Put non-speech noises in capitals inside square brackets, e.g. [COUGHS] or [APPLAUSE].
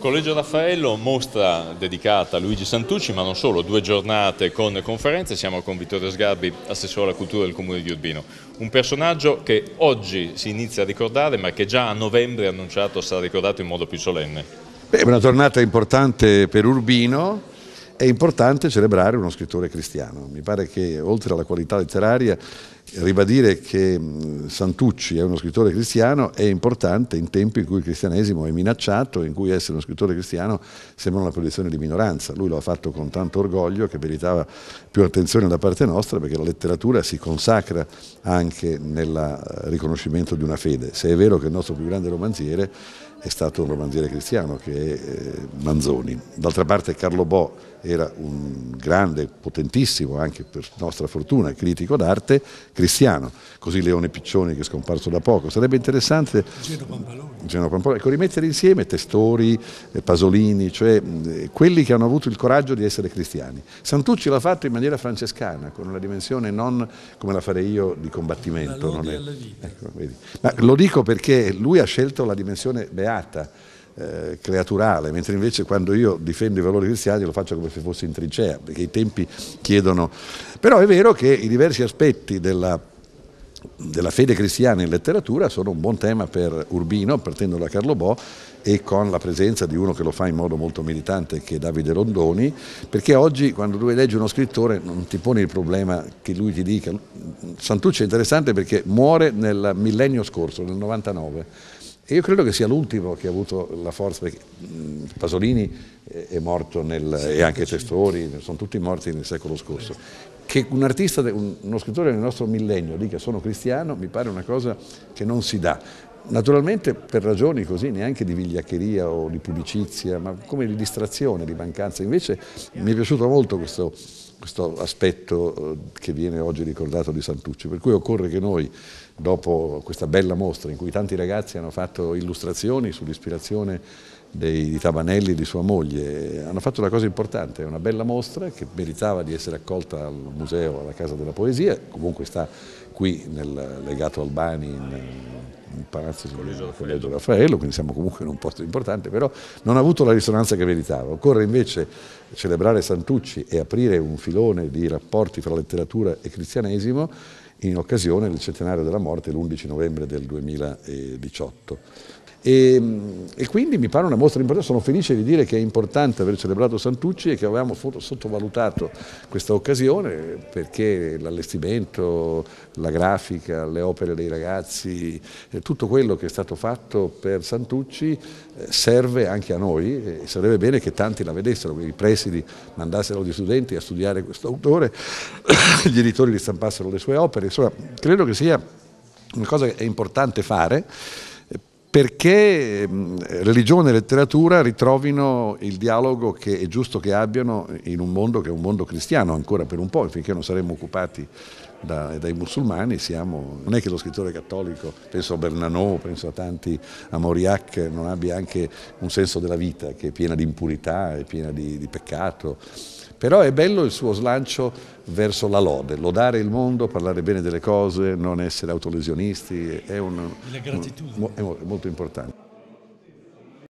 Collegio Raffaello, mostra dedicata a Luigi Santucci, ma non solo, due giornate con conferenze, siamo con Vittorio Sgarbi, assessore alla cultura del comune di Urbino, un personaggio che oggi si inizia a ricordare ma che già a novembre annunciato sarà ricordato in modo più solenne. Beh, una giornata importante per Urbino, è importante celebrare uno scrittore cristiano, mi pare che oltre alla qualità letteraria ribadire che Santucci è uno scrittore cristiano è importante in tempi in cui il cristianesimo è minacciato, in cui essere uno scrittore cristiano sembra una posizione di minoranza. Lui lo ha fatto con tanto orgoglio che meritava più attenzione da parte nostra perché la letteratura si consacra anche nel riconoscimento di una fede. Se è vero che il nostro più grande romanziere è stato un romanziere cristiano che è eh, Manzoni. D'altra parte Carlo Bo era un grande, potentissimo, anche per nostra fortuna, critico d'arte Cristiano, così Leone Piccioni che è scomparso da poco. Sarebbe interessante ecco, rimettere insieme Testori, eh, Pasolini, cioè mm, eh, quelli che hanno avuto il coraggio di essere cristiani. Santucci l'ha fatto in maniera francescana, con una dimensione non come la farei io di combattimento. Ecco, Ma lo dico perché lui ha scelto la dimensione beata eh, creaturale, mentre invece quando io difendo i valori cristiani lo faccio come se fosse in trincea, perché i tempi chiedono... Però è vero che i diversi aspetti della della fede cristiana in letteratura sono un buon tema per Urbino, partendo da Carlo Bo e con la presenza di uno che lo fa in modo molto militante che è Davide Rondoni, perché oggi quando tu leggi uno scrittore non ti poni il problema che lui ti dica. Santucci è interessante perché muore nel millennio scorso, nel 99 e io credo che sia l'ultimo che ha avuto la forza, perché Pasolini è morto nel, e anche Testori, sono tutti morti nel secolo scorso. Che un artista, uno scrittore del nostro millennio dica sono cristiano mi pare una cosa che non si dà. Naturalmente per ragioni così neanche di vigliaccheria o di pubicizia, ma come di distrazione, di mancanza. Invece mi è piaciuto molto questo questo aspetto eh, che viene oggi ricordato di Santucci, per cui occorre che noi, dopo questa bella mostra in cui tanti ragazzi hanno fatto illustrazioni sull'ispirazione dei, di Tabanelli e di sua moglie, hanno fatto una cosa importante, una bella mostra che meritava di essere accolta al museo, alla Casa della Poesia, comunque sta qui nel legato Albani in, in palazzo di Collegio Raffaello. Raffaello, quindi siamo comunque in un posto importante, però non ha avuto la risonanza che meritava. Occorre invece celebrare Santucci e aprire un filone di rapporti fra letteratura e cristianesimo in occasione del centenario della morte l'11 novembre del 2018. E, e, quindi mi pare una mostra importante, sono felice di dire che è importante aver celebrato Santucci e che avevamo sottovalutato questa occasione perché l'allestimento, la grafica, le opere dei ragazzi, eh, tutto quello che è stato fatto per Santucci eh, serve anche a noi e sarebbe bene che tanti la vedessero, che i presidi mandassero gli studenti a studiare questo autore, [COUGHS] gli editori ristampassero le sue opere, insomma, credo che sia una cosa che è importante fare perché mm, religione e letteratura ritrovino il dialogo che è giusto che abbiano in un mondo che è un mondo cristiano ancora per un po', finché non saremmo occupati da, dai musulmani, siamo, non è che lo scrittore cattolico, penso a Bernanò, penso a tanti, a Mauriac, non abbia anche un senso della vita che è piena di impurità, è piena di, di peccato, però è bello il suo slancio verso la lode, lodare il mondo, parlare bene delle cose, non essere autolesionisti, è, un, un, è molto importante.